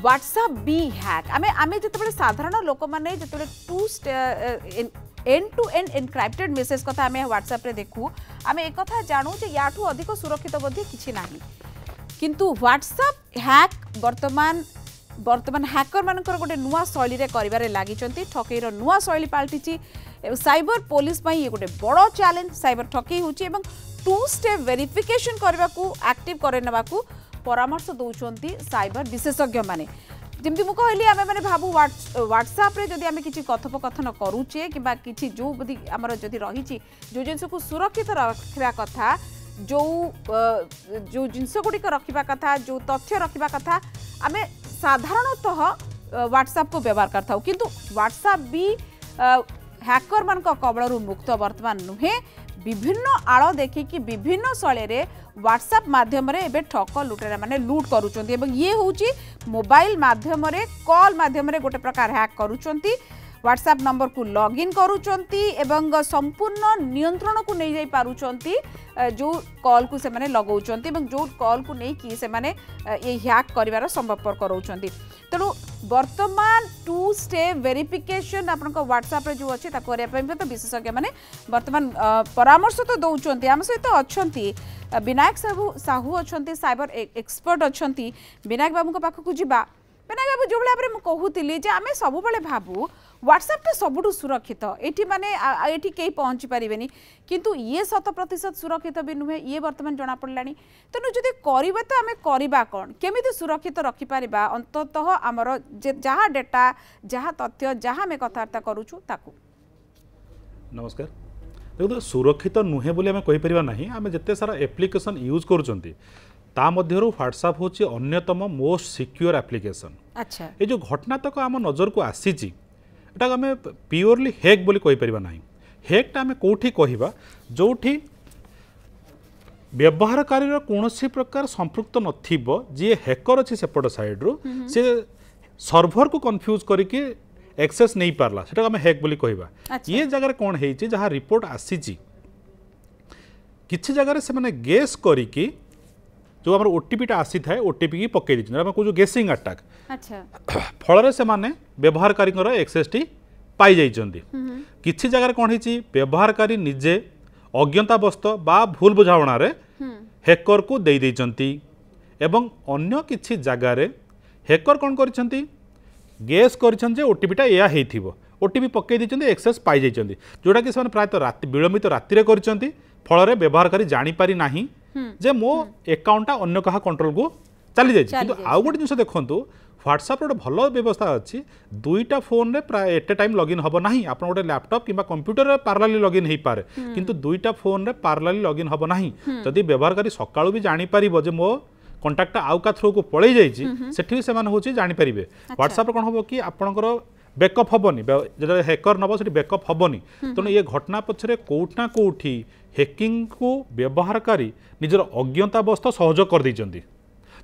WhatsApp B ह्याक् आम आम जो साधारण लोक मैंने जो to end to end encrypted message कथा आम ह्वाट्सअप्रे देखू आम एक जानू जे अधिक सुरक्षित बोध किसी ना किंतु ह्वाट्सअप ह्याक् बर्तमान बर्तमान ह्याकर मानकर गोटे नुआ शैली कर लगी ठकईर नुआ शैली पलटि सैबर पुलिस ये गोटे बड़ चैलेंज सैबर ठकई हूँ टू स्टेप भेरिफिकेसन करने को आक्टिव कर পরামর্শ দৌঁতে সাইবর বিশেষজ্ঞ মানে যেমি মু কহিলি আমি মানে ভাবু হোয়াটসঅ্যাপে যদি আমি কিছু কথোপকথন করুচে কিংবা কিছু যে আমার যদি রয়েছে যে জিনিসক সুরক্ষিত রাখা কথা যে যে জিনিসগুড়ি রাখা কথা যে তথ্য রাখা কথা আমি সাধারণত হোয়াটসঅ্যাপ কু ব্যবহার করে থাকি কিন্তু হোয়াটসঅ্যাপ বি হ্যাকর মান কবলর মুক্ত বর্তমান নুহে বিভিন্ন আড় দেখি বিভিন্ন শৈলী ह्वाट्सअप माध्यम ए ठक लुटेरा मैंने लुट कर ये मोबाइल मध्यम कल मध्यम गोटे प्रकार ह्याक करुँच ह्वाट्सअप नंबर को लगइन एवं संपूर्ण नियंत्रण को नहीं जाई पार जो कॉल को से लगौं जो कॉल को नहीं किक कर संभवपर कराँ तेणु बर्तमान टू स्टे वेरिफिकेशन आप ह्वाट्सअप जो अच्छे विशेषज्ञ मैंने वर्तमान परामर्श तो दौरान आम सहित तो अच्छा विनायक साहू साहू अच्छा सैबर एक्सपर्ट अच्छा विनायक बाबू पाखक जावा ବିନାୟକ ବାବୁ ଯେଉଁ ଭାବରେ ମୁଁ କହୁଥିଲି ଯେ ଆମେ ସବୁବେଳେ ଭାବୁ ହ୍ୱାଟ୍ସଆପ୍ଟା ସବୁଠୁ ସୁରକ୍ଷିତ ଏଠି ମାନେ ଏଠି କେହି ପହଞ୍ଚି ପାରିବେନି କିନ୍ତୁ ଇଏ ଶତ ପ୍ରତିଶତ ସୁରକ୍ଷିତ ବି ନୁହେଁ ଇଏ ବର୍ତ୍ତମାନ ଜଣାପଡ଼ିଲାଣି ତେଣୁ ଯଦି କରିବା ତ ଆମେ କରିବା କ'ଣ କେମିତି ସୁରକ୍ଷିତ ରଖିପାରିବା ଅନ୍ତତଃ ଆମର ଯାହା ଡେଟା ଯାହା ତଥ୍ୟ ଯାହା ଆମେ କଥାବାର୍ତ୍ତା କରୁଛୁ ତାକୁ ନମସ୍କାର ଦେଖନ୍ତୁ ସୁରକ୍ଷିତ ନୁହେଁ ବୋଲି ଆମେ କହିପାରିବା ନାହିଁ ଆମେ ଯେତେ ସାରା ଆପ୍ଲିକେସନ୍ ୟୁଜ୍ କରୁଛନ୍ତି ତା ମଧ୍ୟରୁ ହ୍ୱାଟ୍ସଆପ୍ ହେଉଛି ଅନ୍ୟତମ ମୋଷ୍ଟ ସିକ୍ୟୁର ଆପ୍ଲିକେସନ୍ ଆଚ୍ଛା ଏ ଯେଉଁ ଘଟଣାତକ ଆମ ନଜରକୁ ଆସିଛି ଏଟାକୁ ଆମେ ପିଓରଲି ହେକ୍ ବୋଲି କହିପାରିବା ନାହିଁ ହେକ୍ଟା ଆମେ କେଉଁଠି କହିବା ଯେଉଁଠି ବ୍ୟବହାରକାରୀର କୌଣସି ପ୍ରକାର ସମ୍ପୃକ୍ତ ନଥିବ ଯିଏ ହେକର ଅଛି ସେପଟ ସାଇଡ଼ରୁ ସେ ସର୍ଭରକୁ କନଫ୍ୟୁଜ୍ କରିକି ଏକ୍ସେସ୍ ନେଇପାରିଲା ସେଟାକୁ ଆମେ ହେକ୍ ବୋଲି କହିବା ଇଏ ଜାଗାରେ କ'ଣ ହେଇଛି ଯାହା ରିପୋର୍ଟ ଆସିଛି କିଛି ଜାଗାରେ ସେମାନେ ଗେସ୍ କରିକି ଯେଉଁ ଆମର ଓଟିପିଟା ଆସିଥାଏ ଓଟିପିକି ପକାଇ ଦେଇଛନ୍ତି ଆମେ କହୁଛୁ ଗେସିଂ ଆଟାକ୍ ଫଳରେ ସେମାନେ ବ୍ୟବହାରକାରୀଙ୍କର ଏକ୍ସେସ୍ଟି ପାଇଯାଇଛନ୍ତି କିଛି ଜାଗାରେ କ'ଣ ହେଇଛି ବ୍ୟବହାରକାରୀ ନିଜେ ଅଜ୍ଞତାବସ୍ତ ବା ଭୁଲ ବୁଝାମଣାରେ ହେକରକୁ ଦେଇ ଦେଇଛନ୍ତି ଏବଂ ଅନ୍ୟ କିଛି ଜାଗାରେ ହେକର କ'ଣ କରିଛନ୍ତି ଗେସ୍ କରିଛନ୍ତି ଯେ ଓଟିପିଟା ଏହା ହେଇଥିବ ଓଟିପି ପକାଇ ଦେଇଛନ୍ତି ଏକ୍ସେସ୍ ପାଇଯାଇଛନ୍ତି ଯେଉଁଟାକି ସେମାନେ ପ୍ରାୟତଃ ରାତି ବିଳମ୍ବିତ ରାତିରେ କରିଛନ୍ତି ଫଳରେ ବ୍ୟବହାରକାରୀ ଜାଣିପାରି ନାହିଁ যে ମୋ ଆକାଉଣ୍ଟଟା ଅନ୍ୟ କାହା କଣ୍ଟ୍ରୋଲକୁ ଚାଲିଯାଇଛି କିନ୍ତୁ ଆଉ ଗୋଟେ ଜିନିଷ ଦେଖନ୍ତୁ ହ୍ୱାଟ୍ସଆପ୍ର ଗୋଟେ ଭଲ ବ୍ୟବସ୍ଥା ଅଛି ଦୁଇଟା ଫୋନ୍ରେ ପ୍ରାୟ ଏଟେ ଟାଇମ୍ ଲଗ୍ଇନ୍ ହେବ ନାହିଁ ଆପଣ ଗୋଟେ ଲ୍ୟାପଟପ୍ କିମ୍ବା କମ୍ପ୍ୟୁଟରରେ ପାରାଲାଲି ଲଗ୍ଇନ୍ ହେଇପାରେ କିନ୍ତୁ ଦୁଇଟା ଫୋନ୍ରେ ପାରାଲାଲି ଲଗ୍ଇନ୍ ହେବ ନାହିଁ ଯଦି ବ୍ୟବହାରକାରୀ ସକାଳୁ ବି ଜାଣିପାରିବ ଯେ ମୋ କଣ୍ଟାକ୍ଟଟା ଆଉ କାହା ଥ୍ରୁକୁ ପଳେଇ ଯାଇଛି ସେଠି ବି ସେମାନେ ହେଉଛି ଜାଣିପାରିବେ ହ୍ୱାଟ୍ସଆପ୍ରେ କ'ଣ ହେବ କି ଆପଣଙ୍କର ବେକଅପ୍ ହେବନି ଯେତେବେଳେ ହେକର୍ ନେବ ସେଠି ବେକଅପ୍ ହେବନି ତେଣୁ ଏ ଘଟଣା ପଛରେ କେଉଁଠି ନା କେଉଁଠି ହେକିଂକୁ ବ୍ୟବହାରକାରୀ ନିଜର ଅଜ୍ଞତାବସ୍ଥ ସହଯୋଗ କରିଦେଇଛନ୍ତି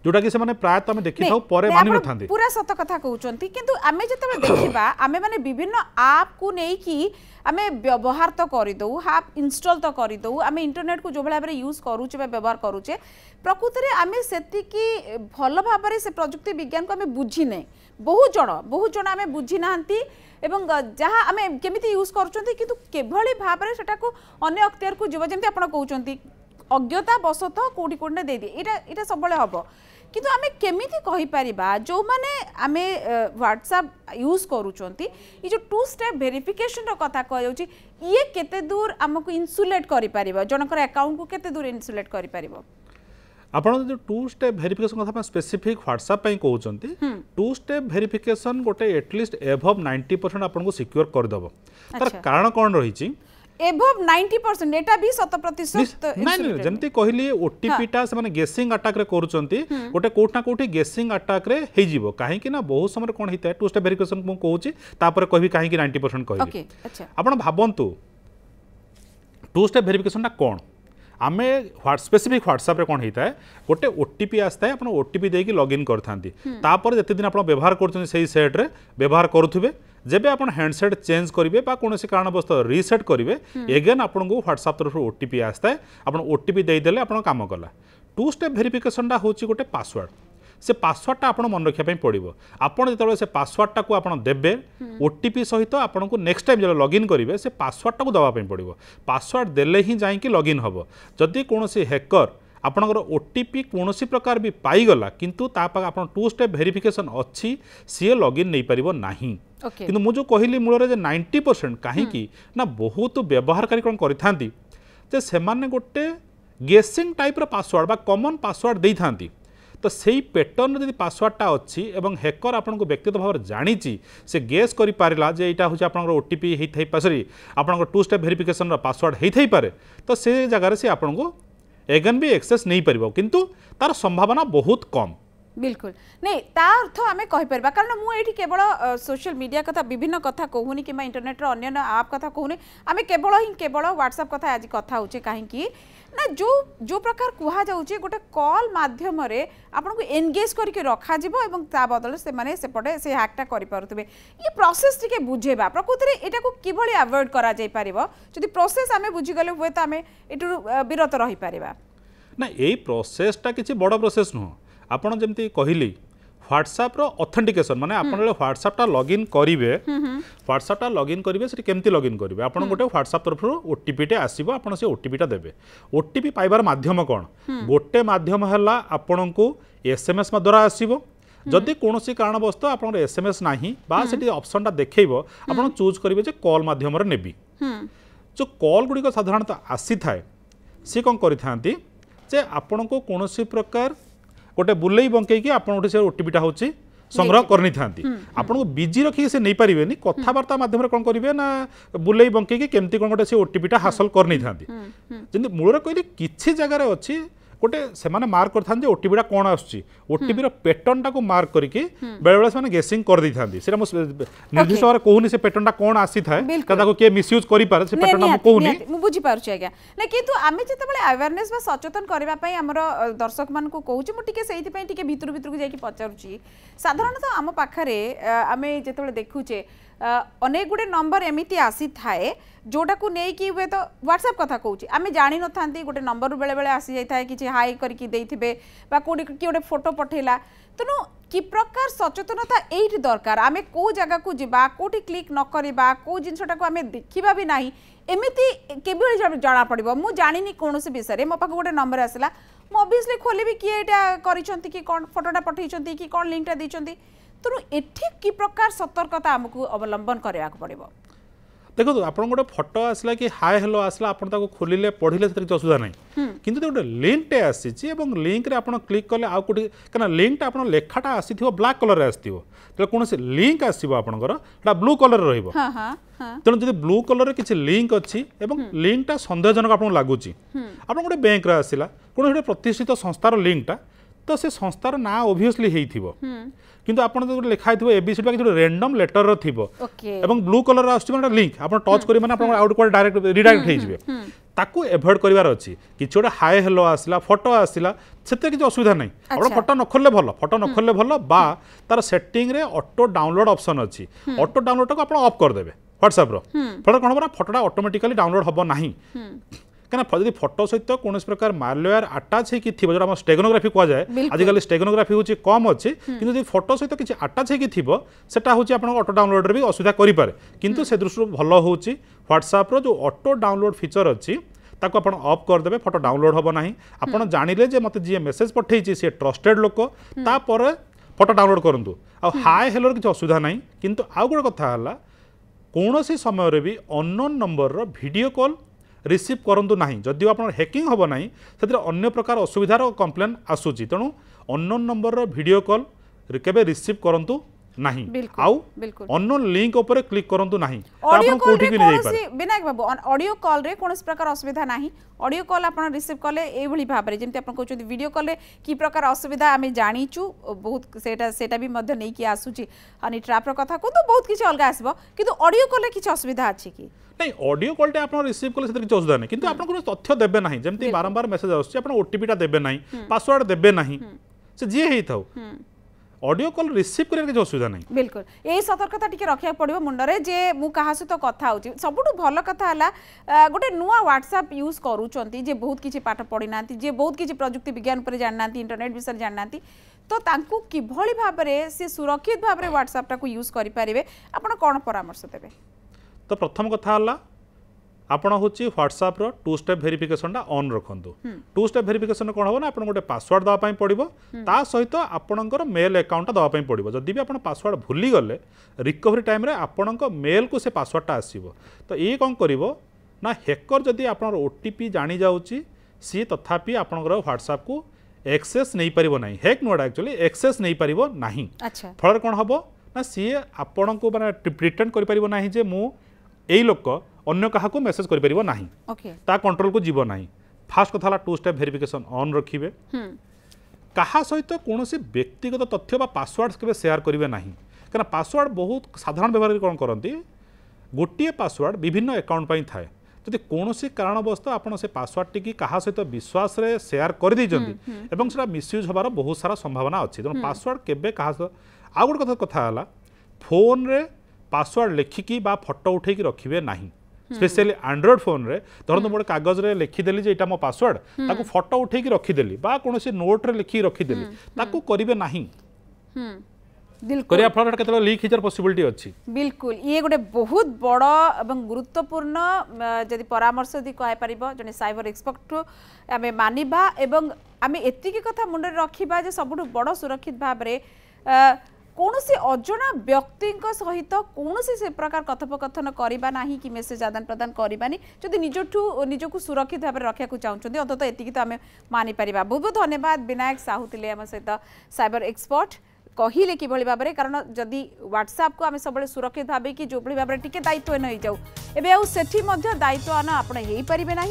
जोटा कि से प्रायत आम देखी था पर मानि न पूरा सत कथा कहते किंतु आम जो देखा आम मैंने विभिन्न आप को नहीं আমি ব্যবহার তো করে দেউ হাফ ইনস্টল তো করে দেউ আমি ইন্টরনেট কু যেভাবে ভাবে ইউজ করুছে বা ব্যবহার করুছে প্রকৃতরে আমি সেতিকি ভাল ভাবে সে প্রযুক্তি বিজ্ঞান আমি বুঝি নাই বহু জন বহু জন আমি বুঝি না এবং যা আমি কেমিতি ইউজ করছেন কিন্তু কিভাবে ভাবে সেটা অন্য অক্তিয়ার যাব যেমন আপনার কৌন অজ্ঞতা বশত কোটি কোটি দিয়ে দিয়ে এটা এটা সবুলে হব কিন্তু আমি কেমিতি যো মানে আমি হোয়াটসঅ্যাপ ইউজ করুচন্তি ই যে টু স্টেপ ভেরিফিকেশন কথা কয়াউচি ইয়ে কেতে দূর আমাকে ইনসুলেট করিপারিবা জনকর অ্যাকাউন্ট কো কেতে দূর ইনসুলেট করিপারিবা ଆପଣ ଯଦି ଟୁ ଷ୍ଟେପ୍ ଭେରିଫିକେସନ୍ କଥା ପାଇଁ ସ୍ପେସିଫିକ୍ ହ୍ୱାଟ୍ସଆପ୍ ପାଇଁ କହୁଛନ୍ତି ଟୁ ଷ୍ଟେପ୍ ଭେରିଫିକେସନ୍ ଗୋଟେ ଏଟଲିଷ୍ଟ ଏଭବ୍ ନାଇଣ୍ଟି ପରସେଣ୍ଟ ଆପଣଙ୍କୁ ସିକ୍ୟୁର କରିଦେବ ତାର କାରଣ କ'ଣ ରହିଛି एबव 90 परसेंट एटा भी सत प्रतिशत नहीं नहीं जमती कहली ओटीपी टा से मैंने गेसिंग अटैक रे कर चुनती वोटे कोट गेसिंग अटैक रे है जीवो कहें कि ना बहुत समय कौन हिता है टू स्टेप वेरिफिकेशन को कोची तापर कोई भी कि 90 परसेंट कहली ओके अच्छा अपना भावन टू स्टेप वेरिफिकेशन ना कौन आम ह्वाट स्पेसीफिक ह्वाट्सअप कौन होता है गोटे ओटीपी आसता है आप ओटीपी देक लगइन करते जिते दिन आप व्यवहार करेट्रे व्यवहार करुवे ଯେବେ ଆପଣ ହ୍ୟାଣ୍ଡସେଟ୍ ଚେଞ୍ଜ କରିବେ ବା କୌଣସି କାରଣବଶତଃ ରିସେଟ୍ କରିବେ ଏଗେନ୍ ଆପଣଙ୍କୁ ହ୍ୱାଟ୍ସଆପ୍ ତରଫରୁ ଓ ଟି ପି ଆସିଥାଏ ଆପଣ ଓ ଟି ପି ଦେଇଦେଲେ ଆପଣ କାମ କଲା ଟୁ ଷ୍ଟେପ୍ ଭେରିଫିକେସନ୍ଟା ହେଉଛି ଗୋଟେ ପାସୱାର୍ଡ଼ ସେ ପାସୱାର୍ଡ଼ଟା ଆପଣ ମନେ ରଖିବା ପାଇଁ ପଡ଼ିବ ଆପଣ ଯେତେବେଳେ ସେ ପାସୱାର୍ଡ଼ଟାକୁ ଆପଣ ଦେବେ ଓ ଟି ପି ସହିତ ଆପଣଙ୍କୁ ନେକ୍ସଟ ଟାଇମ୍ ଯେତେବେଳେ ଲଗ୍ଇନ୍ କରିବେ ସେ ପାସୱାର୍ଡ଼ଟାକୁ ଦେବା ପାଇଁ ପଡ଼ିବ ପାସୱାର୍ଡ଼ ଦେଲେ ହିଁ ଯାଇକି ଲଗ୍ଇନ୍ ହେବ ଯଦି କୌଣସି ହ୍ୟାକର୍ ଆପଣଙ୍କର ଓ ଟି ପି କୌଣସି ପ୍ରକାର ବି ପାଇଗଲା କିନ୍ତୁ ତା ପାଖ ଆପଣ ଟୁ ଷ୍ଟେପ୍ ଭେରିଫିକେସନ୍ ଅଛି ସିଏ ଲଗ୍ଇନ୍ ନେଇପାରିବ ନାହିଁ କିନ୍ତୁ ମୁଁ ଯେଉଁ କହିଲି ମୂଳରେ ଯେ ନାଇଣ୍ଟି ପରସେଣ୍ଟ କାହିଁକି ନା ବହୁତ ବ୍ୟବହାରକାରୀ କ'ଣ କରିଥାନ୍ତି ଯେ ସେମାନେ ଗୋଟେ ଗେସିଂ ଟାଇପ୍ର ପାସୱାର୍ଡ଼ ବା କମନ୍ ପାସୱାର୍ଡ଼ ଦେଇଥାନ୍ତି ତ ସେଇ ପେଟର୍ନର ଯଦି ପାସୱାର୍ଡ଼ଟା ଅଛି ଏବଂ ହେକର ଆପଣଙ୍କୁ ବ୍ୟକ୍ତିଗତ ଭାବରେ ଜାଣିଛି ସେ ଗେସ୍ କରିପାରିଲା ଯେ ଏଇଟା ହେଉଛି ଆପଣଙ୍କର ଓ ଟି ପି ହେଇଥାଇପାରେ ସରି ଆପଣଙ୍କର ଟୁ ଷ୍ଟେପ୍ ଭେରିଫିକେସନ୍ର ପାସୱାର୍ଡ଼ ହେଇଥାଇପାରେ ତ ସେ ଜାଗାରେ ସେ ଆପଣଙ୍କୁ এগেন বি এক্সেস নেইপার কিন্তু তার সম্ভাবনা বহুত কম ବିଲକୁଲ ନାଇଁ ତା ଅର୍ଥ ଆମେ କହିପାରିବା କାରଣ ମୁଁ ଏଇଠି କେବଳ ସୋସିଆଲ ମିଡ଼ିଆ କଥା ବିଭିନ୍ନ କଥା କହୁନି କିମ୍ବା ଇଣ୍ଟରନେଟ୍ର ଅନ୍ୟାନ୍ୟ ଆପ୍ କଥା କହୁନି ଆମେ କେବଳ ହିଁ କେବଳ ହ୍ୱାଟ୍ସଆପ୍ କଥା ଆଜି କଥା ହେଉଛେ କାହିଁକି ନା ଯେଉଁ ଯେଉଁ ପ୍ରକାର କୁହାଯାଉଛି ଗୋଟେ କଲ୍ ମାଧ୍ୟମରେ ଆପଣଙ୍କୁ ଏନଗେଜ୍ କରିକି ରଖାଯିବ ଏବଂ ତା ବଦଳରେ ସେମାନେ ସେପଟେ ସେ ହ୍ୟାକ୍ଟା କରିପାରୁଥିବେ ଇଏ ପ୍ରୋସେସ୍ ଟିକେ ବୁଝେଇବା ପ୍ରକୃତିରେ ଏଇଟାକୁ କିଭଳି ଆଭଏଡ଼୍ କରାଯାଇପାରିବ ଯଦି ପ୍ରୋସେସ୍ ଆମେ ବୁଝିଗଲେ ହୁଏତ ଆମେ ଏଠାରୁ ବିରତ ରହିପାରିବା ନା ଏଇ ପ୍ରୋସେସ୍ଟା କିଛି ବଡ଼ ପ୍ରୋସେସ୍ ନୁହଁ ଆପଣ ଯେମିତି କହିଲି ହ୍ୱାଟ୍ସଆପ୍ର ଅଥେଣ୍ଟିକେସନ୍ ମାନେ ଆପଣ ଯେତେବେଳେ ହ୍ୱାଟ୍ସଆପ୍ଟା ଲଗ୍ଇନ୍ କରିବେ ହ୍ୱାଟ୍ସଆପ୍ଟା ଲଗ୍ଇନ୍ କରିବେ ସେଠି କେମିତି ଲଗ୍ଇନ୍ କରିବେ ଆପଣ ଗୋଟେ ହ୍ୱାଟ୍ସଆପ୍ ତରଫରୁ ଓଟିପିଟେ ଆସିବ ଆପଣ ସେ ଓଟିପିଟା ଦେବେ ଓଟିପି ପାଇବାର ମାଧ୍ୟମ କ'ଣ ଗୋଟେ ମାଧ୍ୟମ ହେଲା ଆପଣଙ୍କୁ ଏସ୍ ଏମ୍ ଏସ୍ ଦ୍ୱାରା ଆସିବ ଯଦି କୌଣସି କାରଣବଶତଃ ଆପଣଙ୍କର ଏସ୍ ଏମ୍ ଏସ୍ ନାହିଁ ବା ସେଠି ଅପସନ୍ଟା ଦେଖେଇବ ଆପଣ ଚୁଜ୍ କରିବେ ଯେ କଲ୍ ମାଧ୍ୟମରେ ନେବି ଯେଉଁ କଲ୍ ଗୁଡ଼ିକ ସାଧାରଣତଃ ଆସିଥାଏ ସିଏ କ'ଣ କରିଥାନ୍ତି ଯେ ଆପଣଙ୍କୁ କୌଣସି ପ୍ରକାର ଗୋଟେ ବୁଲେଇ ବଙ୍କେଇକି ଆପଣଙ୍କଠି ସେ ଓଟିପିଟା ହେଉଛି ସଂଗ୍ରହ କରିନେଇଥାନ୍ତି ଆପଣଙ୍କୁ ବିଜି ରଖିକି ସେ ନେଇପାରିବେନି କଥାବାର୍ତ୍ତା ମାଧ୍ୟମରେ କ'ଣ କରିବେ ନା ବୁଲେଇ ବଙ୍କେଇକି କେମିତି କ'ଣ ଗୋଟେ ସେ ଓଟିପିଟା ହାସଲ କରିନେଇଥାନ୍ତି ଯେମିତି ମୂଳରେ କହିଲେ କିଛି ଜାଗାରେ ଅଛି ଗୋଟେ ସେମାନେ ମାର୍କ କରିଥାନ୍ତି ଯେ ଓଟିଭିଟା କ'ଣ ଆସୁଛି ଓଟିପିର ପେଟର୍ନଟାକୁ ମାର୍କ କରିକି ବେଳେବେଳେ ସେମାନେ ଗେସିଂ କରିଦେଇଥାନ୍ତି ସେଇଟା ମୁଁ ନିର୍ଦ୍ଦିଷ୍ଟ ଭାବରେ କହୁନି ସେ ପେଟର୍ନଟା କ'ଣ ଆସିଥାଏ ତାକୁ କିଏ ମିସ୍ୟୁଜ୍ କରିପାରେ ସେ ପେଟର୍ନଟା ମୁଁ କହୁନି ମୁଁ ବୁଝିପାରୁଛି ଆଜ୍ଞା ନା କିନ୍ତୁ ଆମେ ଯେତେବେଳେ ଆୱାରନେସ୍ ବା ସଚେତନ କରିବା ପାଇଁ ଆମର ଦର୍ଶକମାନଙ୍କୁ କହୁଛୁ ମୁଁ ଟିକେ ସେଇଥିପାଇଁ ଟିକେ ଭିତରୁ ଭିତରକୁ ଯାଇକି ପଚାରୁଛି ସାଧାରଣତଃ ଆମ ପାଖରେ ଆମେ ଯେତେବେଳେ ଦେଖୁଛେ অনেক গুড়ে নম্বর এমিতি আসি থাকে যেটাকে নেইকি হুয়েত হোয়াটসঅ্যাপ কথা কৌছি আমি জানি নথান্তি গোটে নম্বর বেড়ে বেড়ে আসি যাই থাকে কিছু হাই করিকি দেইথিবে বা কোটি কি গোটে ফটো পঠাইলা তেণু কি প্রকার সচেতনতা এইটি দরকার আমি কেউ জায়গাকে যা কোটি ক্লিক নকরা কেউ জিনিসটাকে আমি দেখা বি না এমিতি কেবল জনা পড়ব মু জানিনি কোণী বিষয়ে মো পাখে গোটে নম্বর আসলা মু অবভিয়াসলি খোলিবি কি এটা করছেন কি কোণ ফটোটা পঠাইছেন কি কোণ লিঙ্কটা দিয়েছেন ତେଣୁ ଏଠି କି ପ୍ରକାର ସତର୍କତା ଆମକୁ ଅବଲମ୍ବନ କରିବାକୁ ପଡ଼ିବ ଦେଖନ୍ତୁ ଆପଣ ଗୋଟେ ଫଟୋ ଆସିଲା କି ହାଏ ହେଲୋ ଆସିଲା ଆପଣ ତାକୁ ଖୋଲିଲେ ପଢ଼ିଲେ ସେଥିରେ କିଛି ଅସୁବିଧା ନାହିଁ କିନ୍ତୁ ଗୋଟେ ଲିଙ୍କଟେ ଆସିଛି ଏବଂ ଲିଙ୍କରେ ଆପଣ କ୍ଲିକ୍ କଲେ ଆଉ କେଉଁଠି କାହିଁକିନା ଲିଙ୍କଟା ଆପଣ ଲେଖାଟା ଆସିଥିବ ବ୍ଲାକ୍ କଲର୍ରେ ଆସିଥିବ ତେଣୁ କୌଣସି ଲିଙ୍କ ଆସିବ ଆପଣଙ୍କର ସେଟା ବ୍ଲୁ କଲର୍ରେ ରହିବ ତେଣୁ ଯଦି ବ୍ଲୁ କଲର୍ରେ କିଛି ଲିଙ୍କ ଅଛି ଏବଂ ଲିଙ୍କଟା ସନ୍ଦେହଜନକ ଆପଣଙ୍କୁ ଲାଗୁଛି ଆପଣ ଗୋଟେ ବ୍ୟାଙ୍କର ଆସିଲା କୌଣସି ଗୋଟେ ପ୍ରତିଷ୍ଠିତ ସଂସ୍ଥାର ଲିଙ୍କଟା ତ ସେ ସଂସ୍ଥାର ନାଁ ଓଭିୟସଲି ହେଇଥିବ କିନ୍ତୁ ଆପଣ ଗୋଟେ ଲେଖା ହେଇଥିବ ଏବିସିଡି ବା କିଛି ଗୋଟେ ରେଣ୍ଡମ୍ ଲେଟରର ଥିବ ଏବଂ ବ୍ଲୁ କଲର ଆସୁଛି ମାନେ ଲିଙ୍କ୍ ଆପଣ ଟଚ୍ କରିବେ ମାନେ ଆପଣ ଆଉ ଗୋଟେ ଡାଇରେକ୍ଟ ରିଡାଇରେକ୍ଟ ହେଇଯିବେ ତାକୁ ଏଭଏଡ୍ କରିବାର ଅଛି କିଛି ଗୋଟେ ହାଏ ହେଲୋ ଆସିଲା ଫଟୋ ଆସିଲା ସେଥିରେ କିଛି ଅସୁବିଧା ନାହିଁ ଆପଣ ଫଟୋ ନ ଖୋଲିଲେ ଭଲ ଫଟୋ ନ ଖୋଲିଲେ ଭଲ ବା ତାର ସେଟିଂରେ ଅଟୋ ଡାଉନଲୋଡ୍ ଅପସନ୍ ଅଛି ଅଟୋ ଡାଉନଲୋଡ୍ଟାକୁ ଆପଣ ଅଫ୍ କରିଦେବେ ହ୍ୱାଟ୍ସଆପ୍ର ଫଳରେ କ'ଣ ହେବ ନା ଫଟୋଟା ଅଟୋମେଟିକାଲି ଡାଉନଲୋଡ୍ ହେବ ନାହିଁ କାହିଁକିନା ଯଦି ଫଟୋ ସହିତ କୌଣସି ପ୍ରକାର ମାଲୱେୟାର ଆଟାଚ୍ ହେଇକି ଥିବ ଯେଉଁଟା ଆମ ଷ୍ଟେଗନୋଗ୍ରାଫି କୁହାଯାଏ ଆଜିକାଲି ଷ୍ଟେଗନୋଗ୍ରାଫି ହେଉଛି କମ୍ ଅଛି କିନ୍ତୁ ଯଦି ଫଟୋ ସହିତ କିଛି ଆଟାଚ୍ ହେଇକି ଥିବ ସେଟା ହେଉଛି ଆପଣଙ୍କ ଅଟୋ ଡାଉନଲୋଡ଼ରେ ବି ଅସୁବିଧା କରିପାରେ କିନ୍ତୁ ସେ ଦୃଷ୍ଟିରୁ ଭଲ ହେଉଛି ହ୍ୱାଟ୍ସଆପ୍ର ଯେଉଁ ଅଟୋ ଡାଉନଲୋଡ଼ ଫିଚର ଅଛି ତାକୁ ଆପଣ ଅଫ୍ କରିଦେବେ ଫଟୋ ଡାଉନଲୋଡ଼ ହେବ ନାହିଁ ଆପଣ ଜାଣିଲେ ଯେ ମୋତେ ଯିଏ ମେସେଜ ପଠେଇଛି ସିଏ ଟ୍ରଷ୍ଟେଡ଼ ଲୋକ ତାପରେ ଫଟୋ ଡାଉନଲୋଡ଼ କରନ୍ତୁ ଆଉ ହାଏ ହେଲୋର କିଛି ଅସୁବିଧା ନାହିଁ କିନ୍ତୁ ଆଉ ଗୋଟେ କଥା ହେଲା କୌଣସି ସମୟରେ ବି ଅନନୋନ୍ ନମ୍ବରର ଭିଡ଼ିଓ କଲ୍ ରିସିଭ୍ କରନ୍ତୁ ନାହିଁ ଯଦିଓ ଆପଣଙ୍କର ହ୍ୟାକିଂ ହେବ ନାହିଁ ସେଥିରେ ଅନ୍ୟ ପ୍ରକାର ଅସୁବିଧାର କମ୍ପ୍ଲେନ୍ ଆସୁଛି ତେଣୁ ଅନ୍ନୋନ୍ ନମ୍ବରର ଭିଡ଼ିଓ କଲ୍ କେବେ ରିସିଭ୍ କରନ୍ତୁ ନାହିଁ ଆଉ ଅନ୍ୟ ଲିଙ୍କ ଉପରେ କ୍ଲିକ୍ କରନ୍ତୁ ନାହିଁ ଆପଣ କୋଉଠିକି ନେଇଯାଇପାରେ ବିନାୟକ ବାବୁ ଅଡିଓ କଲ୍ରେ କୌଣସି ପ୍ରକାର ଅସୁବିଧା ନାହିଁ ଅଡିଓ କଲ୍ ଆପଣ ରିସିଭ୍ କଲେ ଏଇଭଳି ଭାବରେ ଯେମିତି ଆପଣ କହୁଛନ୍ତି ଭିଡ଼ିଓ କଲ୍ରେ କି ପ୍ରକାର ଅସୁବିଧା ଆମେ ଜାଣିଛୁ ବହୁତ ସେଇଟା ସେଇଟା ବି ମଧ୍ୟ ନେଇକି ଆସୁଛି ନିଟ୍ରାପ୍ର କଥା କୁହନ୍ତୁ ବହୁତ କିଛି ଅଲଗା ଆସିବ କିନ୍ତୁ ଅଡିଓ କଲ୍ରେ କିଛି ଅସୁବିଧା ଅଛି କି ନାଇଁ ଅଡିଓ କଲ୍ଟା ଆପଣ ରିସିଭ୍ କଲେ ସେଥିରେ କିଛି ଅସୁବିଧା ନାହିଁ କିନ୍ତୁ ଆପଣ କୌଣସି ତଥ୍ୟ ଦେବେ ନାହିଁ ଯେମିତି ବାରମ୍ବାର ମେସେଜ୍ ଆସୁଛି ଆପଣ ଓଟିପିଟା ଦେବେ ନାହିଁ ପାସୱାର୍ଡ଼ ଦେବେ ନାହିଁ ସେ ଯିଏ ହେଇଥାଉ অডিও কল রিসিভ করার কিছু অসুবিধা নাই বিলকুল এই সতর্কতা টিকে রাখিয়া পড়িব মুন্ডরে যে মু কাহা সহ কথা হচ্ছে সবুঠু ভাল কথা হলা গোটে নুয়া হোয়াটসঅ্যাপ ইউজ করুচন্তি যে বহুত কিছু পাঠ পড়ি নাতি যে বহুত কিছু প্রযুক্তি বিজ্ঞান উপরে জান নাতি ইন্টারনেট বিষয়ে জান নাতি তো তাঁকু কিভাবে ভাবরে সে সুরক্ষিত ভাবে হোয়াটসঅ্যাপটা ইউজ করি পারিবে আপনা কোন পরামর্শ দেবে তো প্রথম কথা হলা ଆପଣ ହେଉଛି ହ୍ୱାଟ୍ସଆପ୍ର ଟୁ ଷ୍ଟେପ୍ ଭେରିଫିକେସନ୍ଟା ଅନ୍ ରଖନ୍ତୁ ଟୁ ଷ୍ଟେପ୍ ଭେରିଫିକେସନ୍ କ'ଣ ହେବ ନା ଆପଣ ଗୋଟେ ପାସୱାର୍ଡ଼ ଦେବା ପାଇଁ ପଡ଼ିବ ତା ସହିତ ଆପଣଙ୍କର ମେଲ୍ ଆକାଉଣ୍ଟଟା ଦେବା ପାଇଁ ପଡ଼ିବ ଯଦି ବି ଆପଣ ପାସୱାର୍ଡ଼ ଭୁଲିଗଲେ ରିକଭରି ଟାଇମ୍ରେ ଆପଣଙ୍କ ମେଲ୍କୁ ସେ ପାସୱାର୍ଡ଼ଟା ଆସିବ ତ ଇଏ କ'ଣ କରିବ ନା ହ୍ୟାକର୍ ଯଦି ଆପଣଙ୍କର ଓ ଟି ପି ଜାଣିଯାଉଛି ସିଏ ତଥାପି ଆପଣଙ୍କର ହ୍ୱାଟ୍ସଆପ୍କୁ ଏକ୍ସେସ୍ ନେଇପାରିବ ନାହିଁ ହେକ୍ ନୁହଁଟା ଆକ୍ଚୁଆଲି ଏକ୍ସେସ୍ ନେଇପାରିବ ନାହିଁ ଫଳରେ କ'ଣ ହେବ ନା ସିଏ ଆପଣଙ୍କୁ ମାନେ ପ୍ରିଟେଣ୍ଡ କରିପାରିବ ନାହିଁ ଯେ ମୁଁ ଏଇ ଲୋକ অন্য কাহাকু মেসেজ করে করিপারিব না তা কন্ট্রোল কু যাব না ফার্স্ট কথা হল টু স্টেপ ভেরিফিকেসন অন রাখবে কাহা সহ কোণী ব্যক্তিগত তথ্য বা পাসওয়ার্ড কেবে সেয়ার করবে না কেন পাসওয়ার্ড বহু সাধারণ ব্যবহার কম করতে গোটিয়ে পাসওয়ার্ড বিভিন্ন একাউন্ট পাই থাকে যদি কোণী কারণবশত আপনার সে পাসওয়ার্ডটি কি কাহা সহ বিশ্বাসে সেয়ার করে দিয়েছেন এবং সেটা মিসইউজ হবার বহু সারা সম্ভাবনা অনেক তেমন পাসওয়ার্ড কেবে কাহা আউ গোটে কথা কথা হল ফোন্রে পাসওয়ার্ড লেখিকি বা ফটো উঠাইকি রাখবে না স্পেশালি আন্ড্রয়েড ଫୋନ୍ରେ ଧରନ୍ତୁ hmm. ମୁଁ ଗୋଟେ କାଗଜରେ ଲେଖିଦେଲି ଯେ ଏଇଟା ମୋ ପାସୱାର୍ଡ଼ hmm. ତାକୁ ଫଟୋ ଉଠେଇକି ରଖିଦେଲି ବା କୌଣସି ନୋଟ୍ରେ ଲେଖିକି ରଖିଦେଲି hmm. ତାକୁ କରିବେ ନାହିଁ করিয়া বিলকুল ইয়ে গোটে বহু বড় এবং গুরুত্বপূর্ণ যদি পরামর্শ যদি কয়ে পারিব জনে সাইবর এক্সপর্ট আমি মানবা এবং আমি এত কথা মুন্ডে রাখিবা যে সবুঠ বড় সুরক্ষিত ভাবে କୌଣସି ଅଜଣା ବ୍ୟକ୍ତିଙ୍କ ସହିତ କୌଣସି ସେ ପ୍ରକାର କଥୋପକଥନ କରିବା ନାହିଁ କି ମେସେଜ୍ ଆଦାନ ପ୍ରଦାନ କରିବାନି ଯଦି ନିଜଠୁ ନିଜକୁ ସୁରକ୍ଷିତ ଭାବରେ ରଖିବାକୁ ଚାହୁଁଛନ୍ତି ଅନ୍ତତଃ ଏତିକି ତ ଆମେ ମାନିପାରିବା ବହୁତ ବହୁତ ଧନ୍ୟବାଦ ବିନାୟକ ସାହୁ ଥିଲେ ଆମ ସହିତ ସାଇବର ଏକ୍ସପର୍ଟ କହିଲେ কিভাবে ভাবে কারণ যদি হোয়াটসঅ্যাপ কু আমি সবুলে সুরক্ষিত ভাবে কি যেভাবে ভাবে টিকে দায়িত্বহীন হয়ে যাও এবে আউ সেটি মধ্য দায়িত্বহীন আপনার হয়ে পারিবে না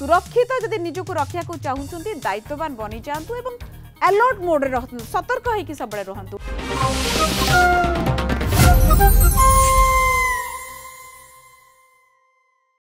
সুরক্ষিত যদি নিজকে রক্ষা চাহুন দায়িত্ববান বনি যাতে এবং अलर्ट मोड सतर्क हो सब रुंतु